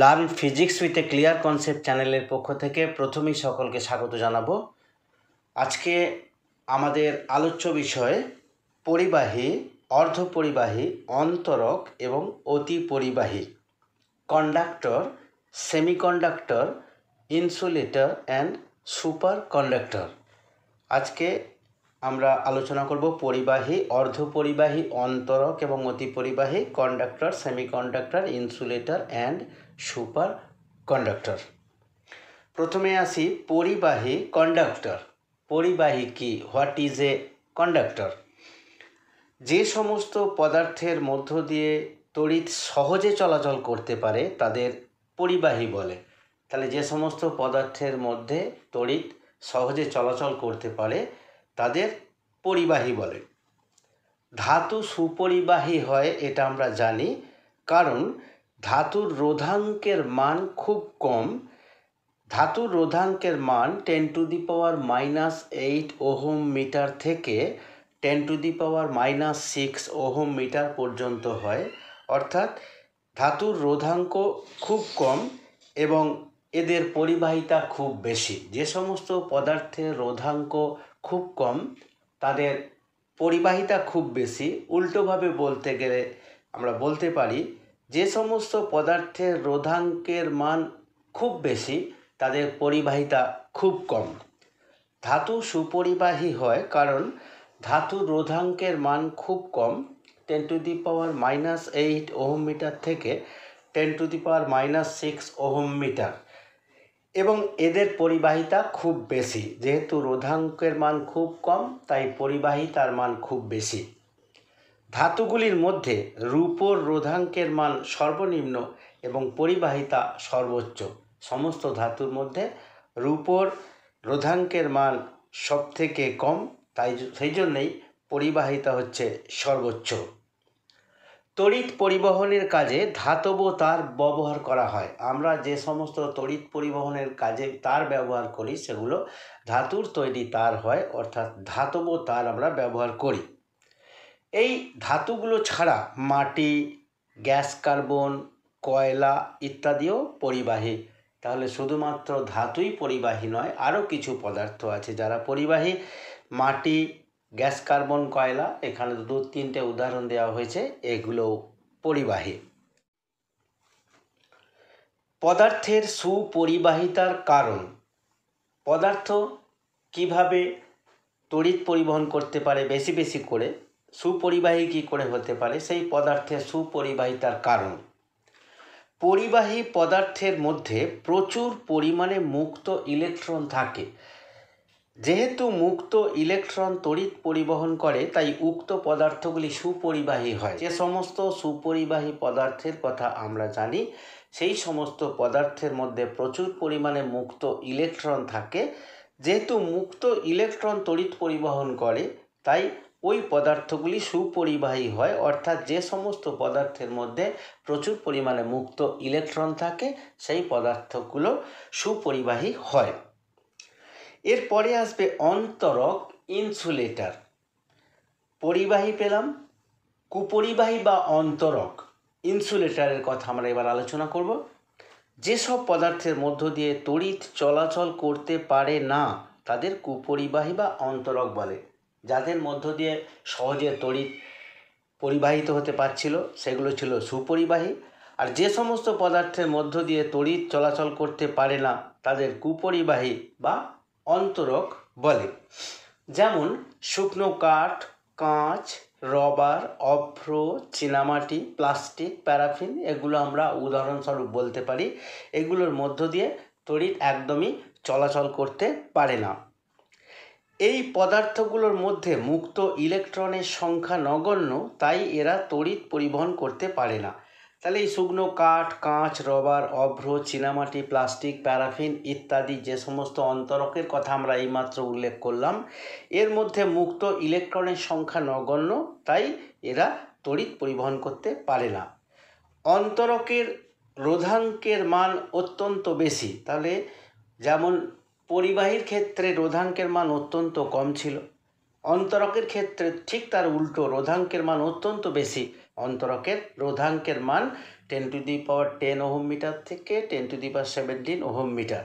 learn physics with a clear concept চ্যানেলের পক্ষ থেকে প্রথমেই সকলকে স্বাগত জানাবো আজকে আমাদের আলোচ্য বিষয় পরিবাহী অর্ধপরিবাহী অন্তরক এবং অতি পরিবাহী conductor semiconductor insulator and super conductor আজকে আমরা আলোচনা করব পরিবাহী অর্ধপরিবাহী অন্তরক এবং অতি পরিবাহী conductor semiconductor insulator and super conductor প্রথমে আসি পরিবাহী কন্ডাক্টর পরিবাহী কি হোয়াট ইজ এ কন্ডাক্টর যে সমস্ত পদার্থের মধ্য দিয়ে তড়িৎ সহজে চলাচল করতে পারে তাদের পরিবাহী বলে তাহলে যে সমস্ত পদার্থের মধ্যে তড়িৎ সহজে চলাচল করতে পারে তাদের পরিবাহী বলে ধাতু সুপরিবাহী হয় এটা আমরা জানি কারণ ধাতুর রোধাঙ্কের মান খুব কম ধাতুর রোধাঙ্কের মান ten to the power minus eight ohm metre থেকে ten to the power minus six ohm metre পর্যন্ত হয় অর্থাৎ ধাতুর রোধাঙ্ক খুব কম এবং এদের পরিবাহিতা খুব বেশি যে সমস্ত পদার্থের রোধাঙ্ক খুব কম তাদের পরিবাহিতা খুব বেশি উল্টোভাবে বলতে গেলে আমরা বলতে পারি যে সমস্ত পদার্থের রোধাঙ্কের মান খুব বেশি তাদের পরিবাহিতা খুব কম ধাতু সুপরিবাহী হয় কারণ ধাতু রোধাঙ্কের মান খুব কম ten to the power minus eight ohm metre থেকে ten to the power minus six ohm metre এবং এদের পরিবাহিতা খুব বেশি যেহেতু রোধাঙ্কের মান খুব কম তাই পরিবাহিতার মান খুব বেশি ধাতুগুলির মধ্যে রূপোর রোধাঙ্কের মান সর্বনিম্ন এবং পরিবাহিতা সর্বোচ্চ সমস্ত ধাতুর মধ্যে রূপোর রোধাঙ্কের মান সব থেকে কম তাই সেই জন্যেই পরিবাহিতা হচ্ছে সর্বোচ্চ তড়িৎ পরিবহনের কাজে ধাতব তার ব্যবহার করা হয় আমরা যে সমস্ত তড়িৎ পরিবহনের কাজে তার ব্যবহার করি সেগুলো ধাতুর তৈরি তার হয় অর্থাৎ ধাতব তার আমরা ব্যবহার করি এই ধাতুগুলো ছাড়া মাটি গ্যাস কার্বন কয়লা ইত্যাদিও পরিবাহী তাহলে শুধুমাত্র ধাতুই পরিবাহী নয় আরও কিছু পদার্থ আছে যারা পরিবাহী মাটি গ্যাস কার্বন কয়লা এখানে দু তিনটে উদাহরণ দেওয়া হয়েছে এগুলো পরিবাহী পদার্থের সুপরিবাহিতার কারণ পদার্থ কিভাবে তড়িৎ পরিবহন করতে পারে বেশি বেশি করে সুপরিবাহী কী করে হতে পারে সেই পদার্থের সুপরিবাহিতার কারণ পরিবাহী পদার্থের মধ্যে প্রচুর পরিমাণে মুক্ত ইলেকট্রন থাকে যেহেতু মুক্ত ইলেকট্রন তড়িৎ পরিবহন করে তাই উক্ত পদার্থগুলি সুপরিবাহী হয় যে সমস্ত সুপরিবাহী পদার্থের কথা আমরা জানি সেই সমস্ত পদার্থের মধ্যে প্রচুর পরিমাণে মুক্ত ইলেকট্রন থাকে যেহেতু মুক্ত ইলেকট্রন তড়িৎ পরিবহন করে তাই ওই পদার্থগুলি সুপরিবাহী হয় অর্থাৎ যে সমস্ত পদার্থের মধ্যে প্রচুর পরিমাণে মুক্ত ইলেকট্রন থাকে সেই পদার্থগুলো সুপরিবাহী হয় এরপরে আসবে অন্তরক ইনসুলেটার পরিবাহী পেলাম কুপরিবাহী বা অন্তরক ইনসুলেটারের কথা আমরা এবার আলোচনা করব যেসব পদার্থের মধ্য দিয়ে তড়িৎ চলাচল করতে পারে না তাদের কুপরিবাহী বা অন্তরক বলে যাদের মধ্য দিয়ে সহজে তড়িৎ পরিবাহিত হতে পারছিল সেগুলো ছিল সুপরিবাহী আর যে সমস্ত পদার্থের মধ্য দিয়ে তড়িৎ চলাচল করতে পারে না তাদের কুপরিবাহী বা অন্তরক বলে যেমন শুকনো কাঠ কাঁচ রবার অভ্র চীনামাটি প্লাস্টিক প্যারাফিন এগুলো আমরা উদাহরণস্বরূপ বলতে পারি এগুলোর মধ্য দিয়ে তড়িৎ একদমই চলাচল করতে পারে না এই পদার্থগুলোর মধ্যে মুক্ত ইলেকট্রনের সংখ্যা নগণ্য তাই এরা তড়িৎ পরিবহন করতে পারে না তাহলে এই শুকনো কাঠ কাঁচ রবার অভ্র চীনামাটি প্লাস্টিক প্যারাফিন ইত্যাদি যে সমস্ত অন্তরকের কথা আমরা এইমাত্র উল্লেখ করলাম এর মধ্যে মুক্ত ইলেকট্রনের সংখ্যা নগণ্য তাই এরা তড়িৎ পরিবহন করতে পারে না অন্তরকের রোধাঙ্কের মান অত্যন্ত বেশি তাহলে যেমন পরিবাহীর ক্ষেত্রে রোধাঙ্কের মান অত্যন্ত কম ছিল অন্তরকের ক্ষেত্রে ঠিক তার উল্টো রোধাঙ্কের মান অত্যন্ত বেশি অন্তরকের রোধাঙ্কের মান ten to the power ten ohm metre থেকে ten to the power seventeen ohm metre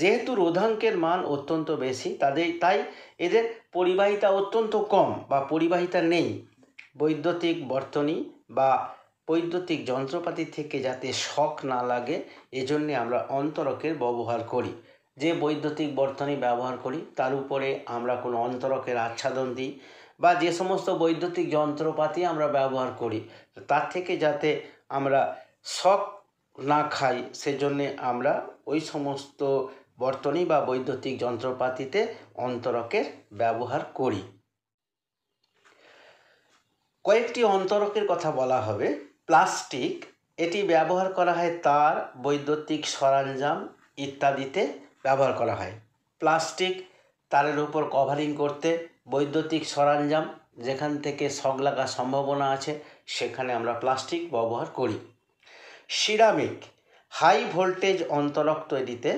যেহেতু রোধাঙ্কের মান অত্যন্ত বেশি তাদের তাই এদের পরিবাহিতা অত্যন্ত কম বা পরিবাহিতা নেই বৈদ্যুতিক বর্তনী বা বৈদ্যুতিক যন্ত্রপাতি থেকে যাতে শখ না লাগে এজন্যে আমরা অন্তরকের ব্যবহার করি যে বৈদ্যুতিক বর্তনী ব্যবহার করি তার উপরে আমরা কোনো অন্তরকের আচ্ছাদন দিই বা যে সমস্ত বৈদ্যুতিক যন্ত্রপাতি আমরা ব্যবহার করি তার থেকে যাতে আমরা শখ না খাই সেজন্যে আমরা ওই সমস্ত বর্তনী বা বৈদ্যুতিক যন্ত্রপাতিতে অন্তরকের ব্যবহার করি কয়েকটি অন্তরকের কথা বলা হবে প্লাস্টিক এটি ব্যবহার করা হয় তার বৈদ্যুতিক সরঞ্জাম ইত্যাদিতে ব্যবহার করা হয় প্লাস্টিক তারের উপর কভারিং করতে বৈদ্যুতিক সরঞ্জাম যেখান থেকে শখ লাগার সম্ভাবনা আছে সেখানে আমরা প্লাস্টিক ব্যবহার করি সিরামিক হাই ভোল্টেজ অন্তরক তৈরিতে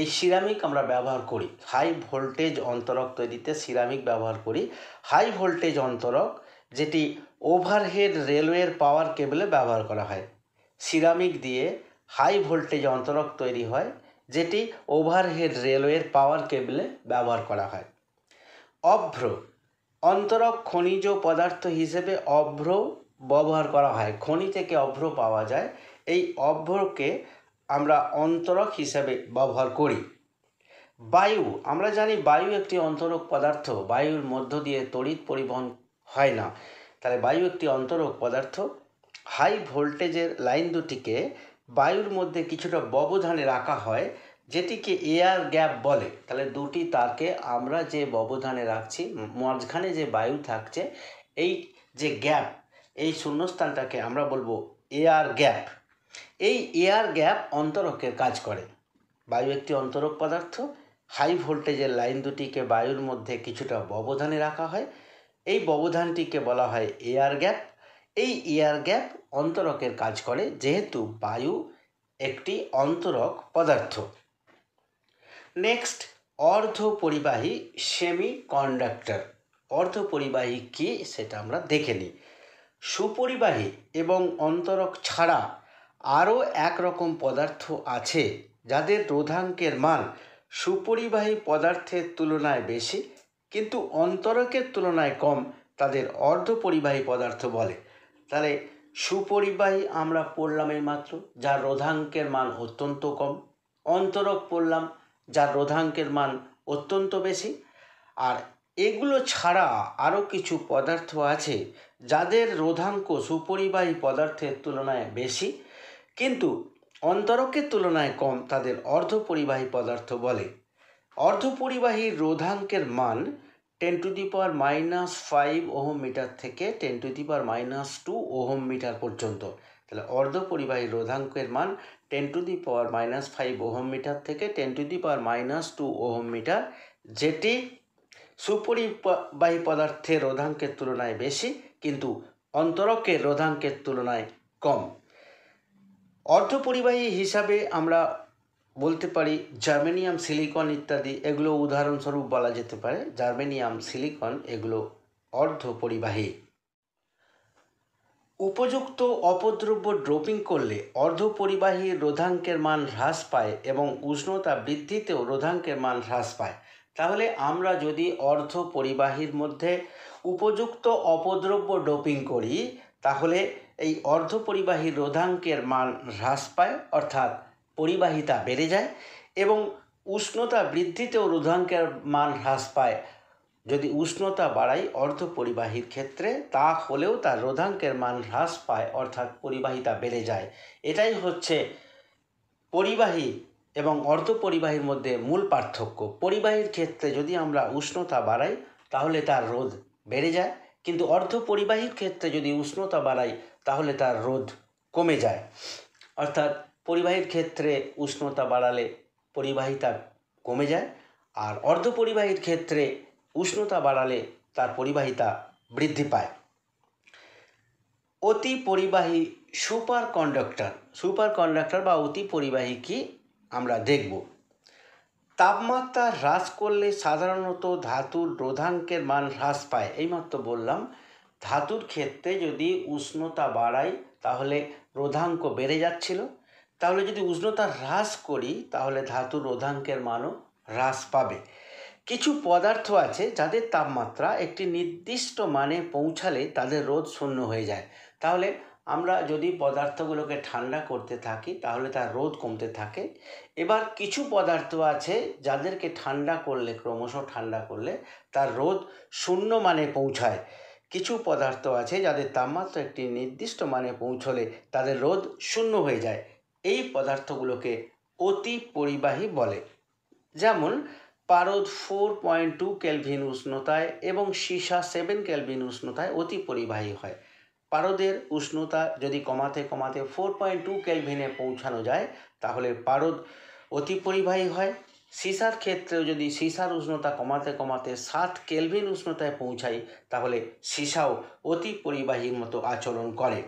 এই সিরামিক আমরা ব্যবহার করি হাই ভোল্টেজ অন্তরক তৈরিতে সিরামিক ব্যবহার করি হাই ভোল্টেজ অন্তরক যেটি ওভারহেড রেলওয়ের পাওয়ার কেবলে ব্যবহার করা হয় সিরামিক দিয়ে হাই ভোল্টেজ অন্তরক তৈরি হয় যেটি ওভারহেড রেলওয়ের পাওয়ার কেবলে ব্যবহার করা হয় অভ্র অন্তরক খনিজ পদার্থ হিসেবে অভ্র ব্যবহার করা হয় খনি থেকে অভ্র পাওয়া যায় এই অভ্রকে আমরা অন্তরক হিসাবে ব্যবহার করি বায়ু আমরা জানি বায়ু একটি অন্তরক পদার্থ বায়ুর মধ্য দিয়ে তড়িৎ পরিবহন হয় না তাহলে বায়ু একটি অন্তরক পদার্থ হাই ভোল্টেজের লাইন দুটিকে বায়ুর মধ্যে কিছুটা ব্যবধানে রাখা হয় যেটিকে এয়ার গ্যাপ বলে তাহলে দুটি তারকে আমরা যে ব্যবধানে রাখছি মাঝখানে যে বায়ু থাকছে এই যে গ্যাপ এই শূন্যস্থানটাকে আমরা বলবো এয়ার গ্যাপ এই এয়ার গ্যাপ অন্তরকের কাজ করে বায়ু একটি অন্তরক পদার্থ হাই ভোল্টেজের লাইন দুটিকে বায়ুর মধ্যে কিছুটা ব্যবধানে রাখা হয় এই ব্যবধানটিকে বলা হয় এয়ার গ্যাপ এই এয়ার গ্যাপ অন্তরকের কাজ করে যেহেতু বায়ু একটি অন্তরক পদার্থ নেক্সট অর্ধ পরিবাহী সেমি কন্ডাক্টর পরিবাহী কী সেটা আমরা দেখে নিই সুপরিবাহী এবং অন্তরক ছাড়া আরও একরকম পদার্থ আছে যাদের রোধাঙ্কের মান সুপরিবাহী পদার্থের তুলনায় বেশি কিন্তু অন্তরকের তুলনায় কম তাদের পরিবাহী পদার্থ বলে তাহলে সুপরিবাহী আমরা পড়লাম এই মাত্র যার রোধাঙ্কের মান অত্যন্ত কম অন্তরক পড়লাম যার রোধাঙ্কের মান অত্যন্ত বেশি আর এগুলো ছাড়া আরও কিছু পদার্থ আছে যাদের রোধাঙ্ক সুপরিবাহী পদার্থের তুলনায় বেশি কিন্তু অন্তরকের তুলনায় কম তাদের অর্ধপরিবাহী পদার্থ বলে অর্ধপরিবাহী রোধাঙ্কের মান ten to the power minus five ohm metre থেকে ten to the power minus two ohm metre পর্যন্ত তাহলে অর্ধপরিবাহী রোধাঙ্কের মান ten to the power minus five ohm metre থেকে ten to the power minus two ohm metre যেটি সুপরিবাহী পদার্থের রোধাঙ্কের তুলনায় বেশি কিন্তু অন্তরকের রোধাঙ্কের তুলনায় কম অর্ধপরিবাহী হিসাবে আমরা বলতে পারি জার্মেনিয়াম সিলিকন ইত্যাদি এগুলো উদাহরণস্বরূপ বলা যেতে পারে জার্মেনিয়াম সিলিকন এগুলো অর্ধ পরিবাহী উপযুক্ত অপদ্রব্য ড্রপিং করলে অর্ধ পরিবাহী রোধাঙ্কের মান হ্রাস পায় এবং উষ্ণতা বৃদ্ধিতেও রোধাঙ্কের মান হ্রাস পায় তাহলে আমরা যদি অর্ধ পরিবাহীর মধ্যে উপযুক্ত অপদ্রব্য ডোপিং করি তাহলে এই অর্ধ পরিবাহী রোধাঙ্কের মান হ্রাস পায় অর্থাৎ পরিবাহিতা বেড়ে যায় এবং উষ্ণতা বৃদ্ধিতেও রোধাঙ্কের মান হ্রাস পায় যদি উষ্ণতা বাড়াই অর্ধ পরিবাহীর ক্ষেত্রে তা হলেও তার রোধাঙ্কের মান হ্রাস পায় অর্থাৎ পরিবাহিতা বেড়ে যায় এটাই হচ্ছে পরিবাহী এবং অর্ধ পরিবাহীর মধ্যে মূল পার্থক্য পরিবাহীর ক্ষেত্রে যদি আমরা উষ্ণতা বাড়াই তাহলে তার রোধ বেড়ে যায় কিন্তু অর্ধ পরিবাহীর ক্ষেত্রে যদি উষ্ণতা বাড়াই তাহলে তার রোধ কমে যায় অর্থাৎ পরিবাহীর ক্ষেত্রে উষ্ণতা বাড়ালে পরিবাহিতা কমে যায় আর অর্ধপরিবাহীর ক্ষেত্রে উষ্ণতা বাড়ালে তার পরিবাহিতা বৃদ্ধি পায় অতি পরিবাহী সুপার কন্ডাক্টর সুপার কন্ডাক্টর বা অতি পরিবাহী কি আমরা দেখব তাপমাত্রা হ্রাস করলে সাধারণত ধাতুর রোধাঙ্কের মান হ্রাস পায় এইমাত্র বললাম ধাতুর ক্ষেত্রে যদি উষ্ণতা বাড়ায় তাহলে রোধাঙ্ক বেড়ে যাচ্ছিল তাহলে যদি উষ্ণতা হ্রাস করি তাহলে ধাতুর রোধাঙ্কের মানও হ্রাস পাবে কিছু পদার্থ আছে যাদের তাপমাত্রা একটি নির্দিষ্ট মানে পৌঁছালে তাদের রোদ শূন্য হয়ে যায় তাহলে আমরা যদি পদার্থগুলোকে ঠান্ডা করতে থাকি তাহলে তার রোদ কমতে থাকে এবার কিছু পদার্থ আছে যাদেরকে ঠান্ডা করলে ক্রমশ ঠান্ডা করলে তার রোদ শূন্য মানে পৌঁছায় কিছু পদার্থ আছে যাদের তাপমাত্রা একটি নির্দিষ্ট মানে পৌঁছলে তাদের রোদ শূন্য হয়ে যায় এই পদার্থগুলোকে অতি পরিবাহী বলে যেমন পারদ ফোর পয়েন্ট টু কেলভিন উষ্ণতায় এবং সীসা সেভেন কেলভিন উষ্ণতায় অতি পরিবাহী হয় পারদের উষ্ণতা যদি কমাতে কমাতে ফোর পয়েন্ট টু কেলভিনে পৌঁছানো যায় তাহলে পারদ অতি পরিবাহী হয় সীসার ক্ষেত্রেও যদি সীসার উষ্ণতা কমাতে কমাতে সাত কেলভিন উষ্ণতায় পৌঁছায় তাহলে সীসাও অতি পরিবাহীর মতো আচরণ করে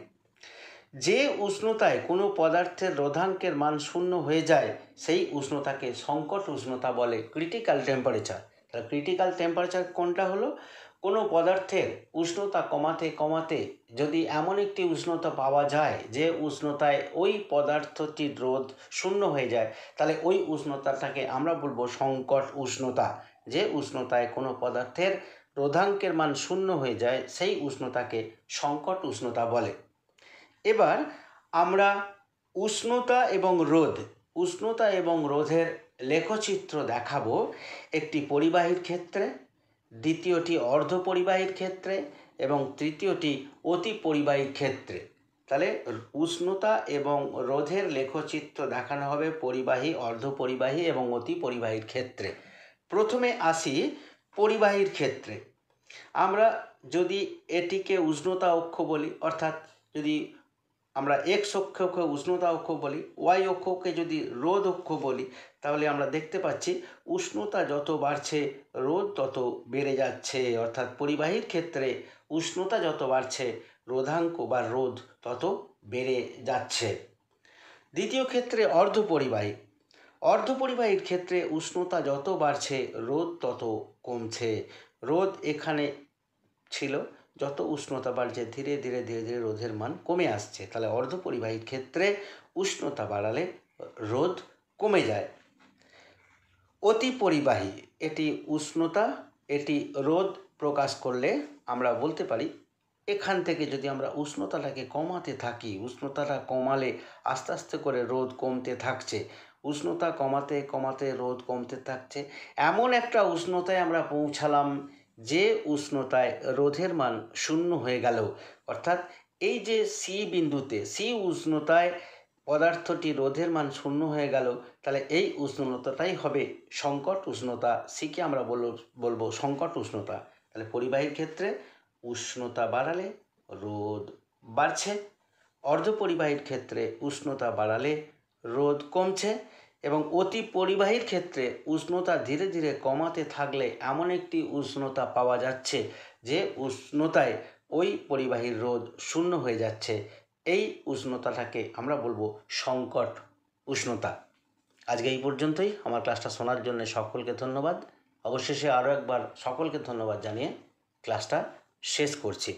যে উষ্ণতায় কোনো পদার্থের রোধাঙ্কের মান শূন্য হয়ে যায় সেই উষ্ণতাকে সংকট উষ্ণতা বলে ক্রিটিক্যাল টেম্পারেচার তাহলে ক্রিটিক্যাল টেম্পারেচার কোনটা হলো কোনো পদার্থের উষ্ণতা কমাতে কমাতে যদি এমন একটি উষ্ণতা পাওয়া যায় যে উষ্ণতায় ওই পদার্থটির রোধ শূন্য হয়ে যায় তাহলে ওই উষ্ণতাটাকে আমরা বলবো সংকট উষ্ণতা যে উষ্ণতায় কোনো পদার্থের রোধাঙ্কের মান শূন্য হয়ে যায় সেই উষ্ণতাকে সংকট উষ্ণতা বলে এবার আমরা উষ্ণতা এবং রোদ উষ্ণতা এবং রোধের লেখচিত্র দেখাবো একটি পরিবাহীর ক্ষেত্রে দ্বিতীয়টি অর্ধ পরিবাহীর ক্ষেত্রে এবং তৃতীয়টি অতি পরিবাহীর ক্ষেত্রে তাহলে উষ্ণতা এবং রোধের লেখচিত্র দেখানো হবে পরিবাহী অর্ধ পরিবাহী এবং অতি পরিবাহীর ক্ষেত্রে প্রথমে আসি পরিবাহীর ক্ষেত্রে আমরা যদি এটিকে উষ্ণতা অক্ষ বলি অর্থাৎ যদি আমরা এক্স অক্ষকে উষ্ণতা অক্ষ বলি ওয়াই অক্ষকে যদি রোদ অক্ষ বলি তাহলে আমরা দেখতে পাচ্ছি উষ্ণতা যত বাড়ছে রোদ তত বেড়ে যাচ্ছে অর্থাৎ পরিবাহীর ক্ষেত্রে উষ্ণতা যত বাড়ছে রোধাঙ্ক বা রোদ তত বেড়ে যাচ্ছে দ্বিতীয় ক্ষেত্রে অর্ধপরিবাহী অর্ধপরিবাহীর ক্ষেত্রে উষ্ণতা যত বাড়ছে রোদ তত কমছে রোদ এখানে ছিল যত উষ্ণতা বাড়ছে ধীরে ধীরে ধীরে ধীরে রোধের মান কমে আসছে তাহলে অর্ধপরিবাহীর ক্ষেত্রে উষ্ণতা বাড়ালে রোধ কমে যায় অতি পরিবাহী এটি উষ্ণতা এটি রোধ প্রকাশ করলে আমরা বলতে পারি এখান থেকে যদি আমরা উষ্ণতাটাকে কমাতে থাকি উষ্ণতাটা কমালে আস্তে আস্তে করে রোদ কমতে থাকছে উষ্ণতা কমাতে কমাতে রোদ কমতে থাকছে এমন একটা উষ্ণতায় আমরা পৌঁছালাম যে উষ্ণতায় রোধের মান শূন্য হয়ে গেল অর্থাৎ এই যে সি বিন্দুতে সি উষ্ণতায় পদার্থটি রোধের মান শূন্য হয়ে গেল তাহলে এই উষ্ণতাটাই হবে সংকট উষ্ণতা সিকে আমরা বল বলবো সংকট উষ্ণতা তাহলে পরিবাহীর ক্ষেত্রে উষ্ণতা বাড়ালে রোদ বাড়ছে অর্ধপরিবাহীর ক্ষেত্রে উষ্ণতা বাড়ালে রোদ কমছে এবং অতি পরিবাহীর ক্ষেত্রে উষ্ণতা ধীরে ধীরে কমাতে থাকলে এমন একটি উষ্ণতা পাওয়া যাচ্ছে যে উষ্ণতায় ওই পরিবাহীর রোধ শূন্য হয়ে যাচ্ছে এই উষ্ণতাটাকে আমরা বলবো সংকট উষ্ণতা আজকে এই পর্যন্তই আমার ক্লাসটা শোনার জন্য সকলকে ধন্যবাদ অবশেষে আরও একবার সকলকে ধন্যবাদ জানিয়ে ক্লাসটা শেষ করছি